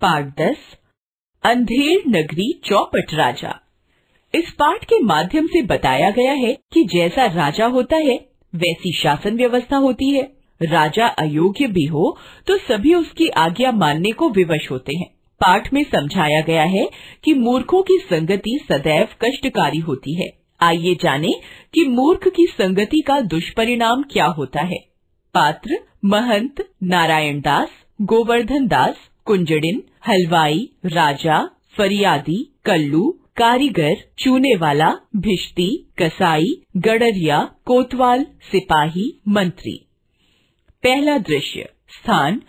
part दस अंधेर नगरी चौपट राजा इस पाठ के माध्यम से बताया गया है कि जैसा राजा होता है वैसी शासन व्यवस्था होती है राजा अयोग्य भी हो तो सभी उसकी आज्ञा मानने को विवश होते हैं पाठ में समझाया गया है कि मूर्खों की संगति सदैव कष्टकारी होती है आइए जाने कि मूर्ख की संगति का दुष्परिणाम क्या होता है पात्र महंत नारायण दास गोवर्धन दास कुंजड़िन हलवाई राजा फरियादी कल्लू कारीगर चूने वाला भिश्ती कसाई गडरिया कोतवाल सिपाही मंत्री पहला दृश्य स्थान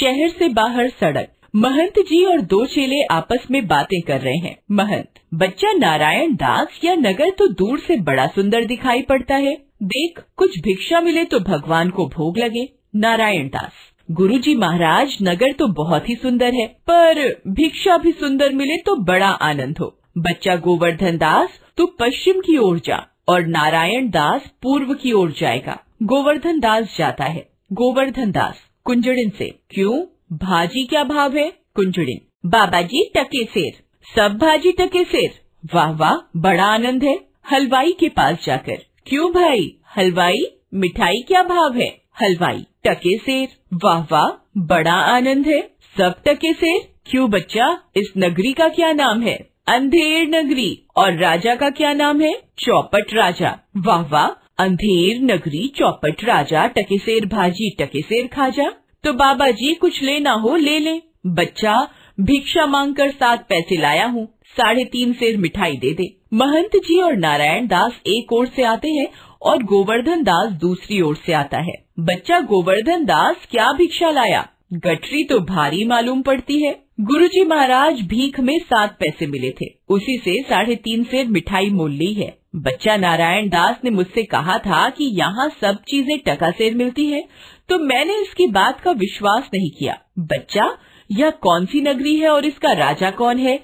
शहर से बाहर सड़क महंत जी और दो चेले आपस में बातें कर रहे हैं महंत बच्चा नारायण दास या नगर तो दूर से बड़ा सुंदर दिखाई पड़ता है देख कुछ भिक्षा मिले तो भगवान को भोग लगे नारायण दास गुरुजी महाराज नगर तो बहुत ही सुंदर है पर भिक्षा भी सुंदर मिले तो बड़ा आनंद हो बच्चा गोवर्धन दास तू पश्चिम की ओर जा और नारायण दास पूर्व की ओर जाएगा गोवर्धन दास जाता है गोवर्धन दास कुंजड़िन से क्यों भाजी क्या भाव है कुंजड़िन बाबा जी टके सिर सब भाजी टके सिर वाह वाह बड़ा आनंद है हलवाई के पास जाकर क्यों भाई हलवाई मिठाई क्या भाव है हलवाई टके शेर वाह वाह बड़ा आनंद है सब टके शेर क्यों बच्चा इस नगरी का क्या नाम है अंधेर नगरी और राजा का क्या नाम है चौपट राजा वाह वाह अंधेर नगरी चौपट राजा टके शेर भाजी टके शेर खाजा तो बाबा जी कुछ लेना हो ले लें बच्चा भिक्षा मांग कर सात पैसे लाया हूँ साढ़े तीन से मिठाई दे दे महंत जी और नारायण दास एक ओर से आते हैं और गोवर्धन दास दूसरी ओर से आता है बच्चा गोवर्धन दास क्या भिक्षा लाया गठरी तो भारी मालूम पड़ती है गुरुजी महाराज भीख में सात पैसे मिले थे उसी से साढ़े तीन से मिठाई मोल ली है बच्चा नारायण दास ने मुझसे कहा था कि यहाँ सब चीजें टका सेर मिलती है तो मैंने इसकी बात का विश्वास नहीं किया बच्चा यह कौन सी नगरी है और इसका राजा कौन है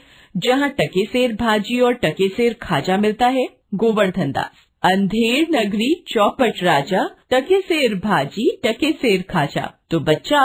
जहाँ टके टकेसेर भाजी और टके टकेसेर खाजा मिलता है गोवर्धन दास अंधेर नगरी चौपट राजा टके टकेसेर भाजी टके टकेसेर खाजा तो बच्चा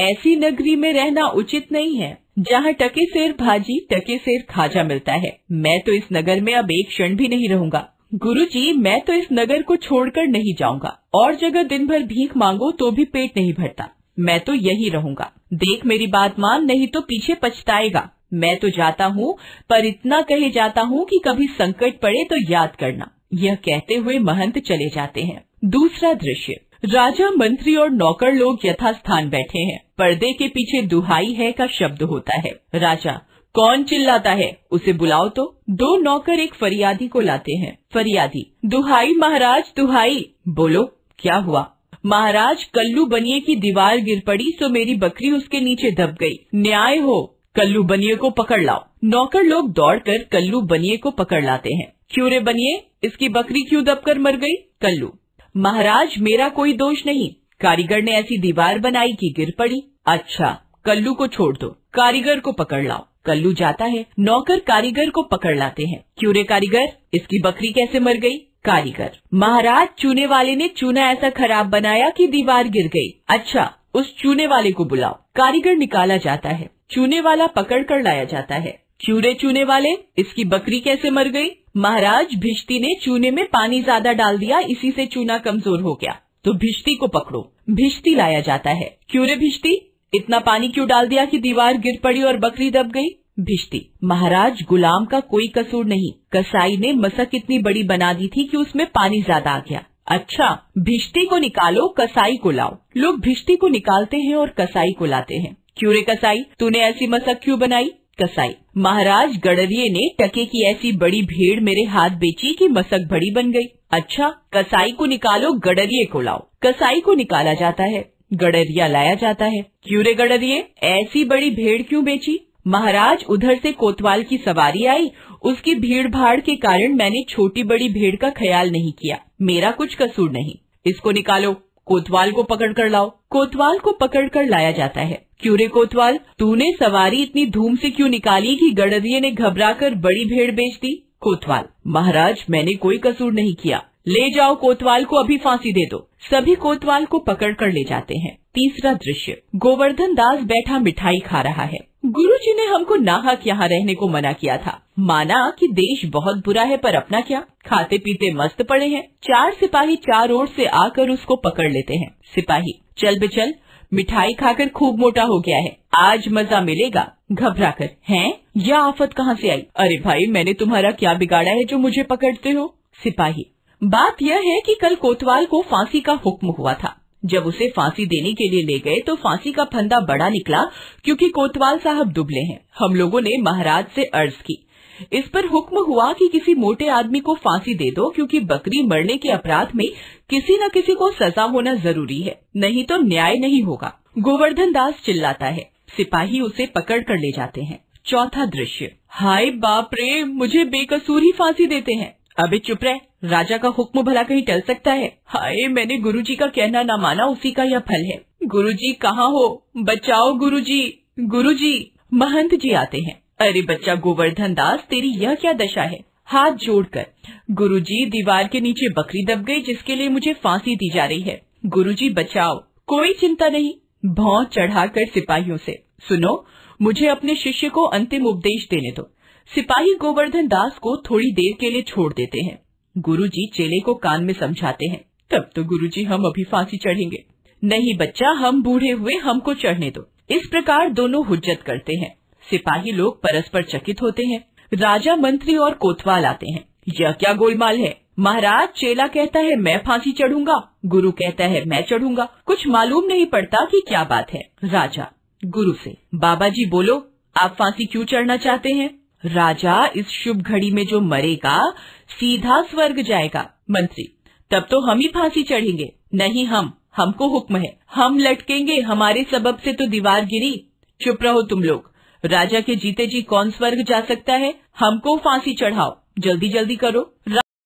ऐसी नगरी में रहना उचित नहीं है जहाँ टके टकेसेर भाजी टके टकेसेर खाजा मिलता है मैं तो इस नगर में अब एक क्षण भी नहीं रहूंगा गुरुजी मैं तो इस नगर को छोड़कर नहीं जाऊंगा और जगह दिन भर भीख मांगो तो भी पेट नहीं भरता मैं तो यही रहूंगा देख मेरी बात मान नहीं तो पीछे पछताएगा मैं तो जाता हूँ पर इतना कहे जाता हूँ कि कभी संकट पड़े तो याद करना यह कहते हुए महंत चले जाते हैं दूसरा दृश्य राजा मंत्री और नौकर लोग यथास्थान बैठे हैं पर्दे के पीछे दुहाई है का शब्द होता है राजा कौन चिल्लाता है उसे बुलाओ तो दो नौकर एक फरियादी को लाते हैं फरियादी दुहाई महाराज दुहाई बोलो क्या हुआ महाराज कल्लू बनिए की दीवार गिर पड़ी तो मेरी बकरी उसके नीचे दब गई न्याय हो कल्लू बनिए को पकड़ लाओ नौकर लोग दौड़कर कल्लू बनिए को पकड़ लाते हैं क्यों रे बनिए इसकी बकरी क्यों दबकर मर गई कल्लू महाराज मेरा कोई दोष नहीं कारीगर ने ऐसी दीवार बनाई की गिर पड़ी अच्छा कल्लू को छोड़ दो कारीगर को पकड़ लाओ कल्लू जाता है नौकर कारीगर को पकड़ लाते हैं क्यों रे कारीगर इसकी बकरी कैसे मर गई कारीगर महाराज चूने वाले ने चूना ऐसा खराब बनाया कि दीवार गिर गई अच्छा उस चूने वाले को बुलाओ कारीगर निकाला जाता है चूने वाला पकड़ कर लाया जाता है चूरे चूने वाले इसकी बकरी कैसे मर गई महाराज भिश्ती ने चूने में पानी ज्यादा डाल दिया इसी से चूना कमजोर हो गया तो भिश्ती को पकड़ो भिश्ती लाया जाता है क्यूरे भिश्ती इतना पानी क्यों डाल दिया कि दीवार गिर पड़ी और बकरी दब गई भिश्ती महाराज गुलाम का कोई कसूर नहीं कसाई ने मसक इतनी बड़ी बना दी थी कि उसमें पानी ज्यादा आ गया अच्छा भिश्ती को निकालो कसाई को लाओ लोग भिश्ती को निकालते हैं और कसाई को लाते हैं क्यों रे कसाई तूने ऐसी मसक क्यों बनाई कसाई महाराज गडरिये ने टके की ऐसी बड़ी भीड़ मेरे हाथ बेची कि मसक बड़ी बन गई अच्छा कसाई को निकालो गडरिये को लाओ कसाई को निकाला जाता है गडरिया लाया जाता है क्यों रे गडरिये ऐसी बड़ी भेड़ क्यों बेची महाराज उधर से कोतवाल की सवारी आई उसकी भीड़ भाड़ के कारण मैंने छोटी बड़ी भीड़ का ख्याल नहीं किया मेरा कुछ कसूर नहीं इसको निकालो कोतवाल को पकड़ कर लाओ कोतवाल को पकड़ कर लाया जाता है क्यों रे कोतवाल तूने सवारी इतनी धूम से क्यों निकाली कि गडरिये ने घबरा कर बड़ी भेड़ बेच दी कोतवाल महाराज मैंने कोई कसूर नहीं किया ले जाओ कोतवाल को अभी फांसी दे दो सभी कोतवाल को पकड़ कर ले जाते हैं तीसरा दृश्य गोवर्धन दास बैठा मिठाई खा रहा है गुरु जी ने हमको नाहक यहाँ रहने को मना किया था माना कि देश बहुत बुरा है पर अपना क्या खाते पीते मस्त पड़े हैं चार सिपाही चार ओर से आकर उसको पकड़ लेते हैं सिपाही चल बिचल मिठाई खाकर खूब मोटा हो गया है आज मजा मिलेगा घबरा कर है यह आफत कहाँ से आई अरे भाई मैंने तुम्हारा क्या बिगाड़ा है जो मुझे पकड़ते हो सिपाही बात यह है कि कल कोतवाल को फांसी का हुक्म हुआ था जब उसे फांसी देने के लिए ले गए तो फांसी का फंदा बड़ा निकला क्योंकि कोतवाल साहब दुबले हैं हम लोगों ने महाराज से अर्ज की इस पर हुक्म हुआ कि किसी मोटे आदमी को फांसी दे दो क्योंकि बकरी मरने के अपराध में किसी न किसी को सजा होना जरूरी है नहीं तो न्याय नहीं होगा गोवर्धन दास चिल्लाता है सिपाही उसे पकड़ कर ले जाते हैं चौथा दृश्य हाय बाप रे मुझे बेकसूर ही फांसी देते हैं अबे चुप रहे राजा का हुक्म भला कहीं टल सकता है हाय मैंने गुरुजी का कहना ना माना उसी का यह फल है गुरुजी कहाँ हो बचाओ गुरुजी गुरुजी महंत जी आते हैं अरे बच्चा गोवर्धन दास तेरी यह क्या दशा है हाथ जोड़कर गुरुजी दीवार के नीचे बकरी दब गई जिसके लिए मुझे फांसी दी जा रही है गुरुजी बचाओ कोई चिंता नहीं भौ चढ़ाकर सिपाहियों से सुनो मुझे अपने शिष्य को अंतिम उपदेश देने दो सिपाही गोवर्धन दास को थोड़ी देर के लिए छोड़ देते हैं गुरुजी चेले को कान में समझाते हैं तब तो गुरुजी हम अभी फांसी चढ़ेंगे नहीं बच्चा हम बूढ़े हुए हमको चढ़ने दो इस प्रकार दोनों हुज्जत करते हैं सिपाही लोग परस्पर चकित होते हैं राजा मंत्री और कोतवाल आते हैं यह क्या गोलमाल है महाराज चेला कहता है मैं फांसी चढ़ूंगा गुरु कहता है मैं चढ़ूंगा कुछ मालूम नहीं पड़ता कि क्या बात है राजा गुरु से बाबा जी बोलो आप फांसी क्यों चढ़ना चाहते हैं राजा इस शुभ घड़ी में जो मरेगा सीधा स्वर्ग जाएगा मंत्री तब तो हम ही फांसी चढ़ेंगे नहीं हम हमको हुक्म है हम लटकेंगे हमारे सबब से तो दीवार गिरी चुप रहो तुम लोग राजा के जीते जी कौन स्वर्ग जा सकता है हमको फांसी चढ़ाओ जल्दी जल्दी करो